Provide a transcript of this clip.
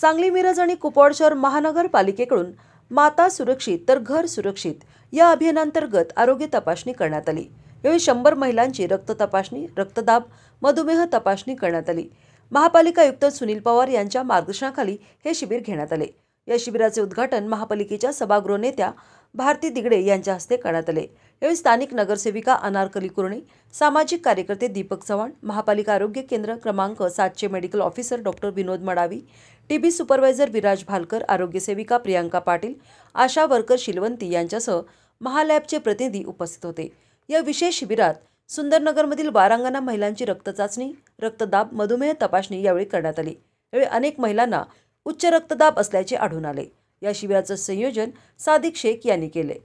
सांगली मिरज आणि कुपवाड शहर महानगरपालिकेकडून माता सुरक्षित तर घर सुरक्षित या अभियानांतर्गत आरोग्य तपासणी करण्यात आली यावेळी शंभर महिलांची रक्त तपासणी रक्तदाब मधुमेह तपासणी करण्यात आली महापालिका आयुक्त सुनील पवार यांच्या मार्गदर्शनाखाली हे शिबिर घेण्यात आले या शिबिराचे उद्घाटन महापालिकेच्या सभागृह नेत्या भारती दिगडे यांच्या हस्ते करण्यात आले यावेळी स्थानिक नगरसेविका अनारकली कुरणे सामाजिक कार्यकर्ते दीपक चव्हाण महापालिका आरोग्य केंद्र क्रमांक सातशे medical officer doctor Vinod Madavi TB supervisor Viraj Bhalkar आरोग्यसेविका प्रियांका पाटील आशा वर्कर शिलवंती यांच्यासह महालॅबचे प्रतिनिधी उपस्थित होते या विशेष शिबिरात सुंदरनगरमधील वारांगणा महिलांची रक्तचाचणी रक्तदाब मधुमेह तपासणी यावेळी करण्यात आली यावेळी अनेक महिलांना उच्च रक्तदाब असल्याचे आढळून आले या शिबिराचं संयोजन सादिक शेख यांनी केले